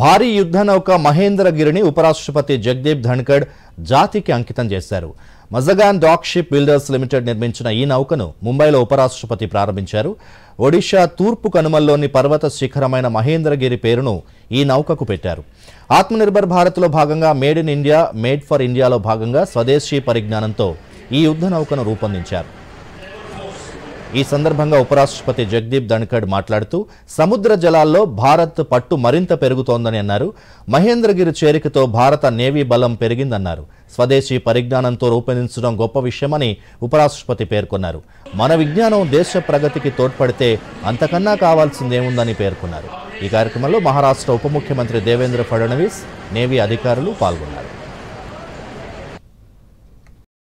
భారీ యుద్ధ నౌక మహేంద్రగిరిని ఉపరాష్ట్రపతి జగ్దీప్ ధన్ఖడ్ జాతికి అంకితం చేశారు మజగాన్ డాక్షిప్ బిల్డర్స్ లిమిటెడ్ నిర్మించిన ఈ నౌకను ముంబైలో ఉపరాష్ట్రపతి ప్రారంభించారు ఒడిషా తూర్పు కనుమల్లోని పర్వత శిఖరమైన మహేంద్రగిరి పేరును ఈ నౌకకు పెట్టారు ఆత్మనిర్భర్ భారత్లో భాగంగా made in India made for ఇండియాలో భాగంగా స్వదేశీ పరిజ్ఞానంతో ఈ యుద్ధ నౌకను రూపొందించారు ఈ సందర్భంగా ఉపరాష్ట్రపతి జగదీప్ ధన్ఖడ్ మాట్లాడుతూ సముద్ర జలాల్లో భారత్ పట్టు మరింత పెరుగుతోందని అన్నారు మహేంద్రగిరి చేరికతో భారత నేవీ బలం పెరిగిందన్నారు స్వదేశీ పరిజ్ఞానంతో రూపొందించడం గొప్ప విషయమని ఉపరాష్ట్రపతి పేర్కొన్నారు మన విజ్ఞానం దేశ ప్రగతికి తోడ్పడితే అంతకన్నా కావాల్సిందేముందని పేర్కొన్నారు ఈ కార్యక్రమంలో మహారాష్ట్ర ఉప ముఖ్యమంత్రి దేవేంద్ర ఫడ్నవీస్ నేవీ అధికారులు పాల్గొన్నారు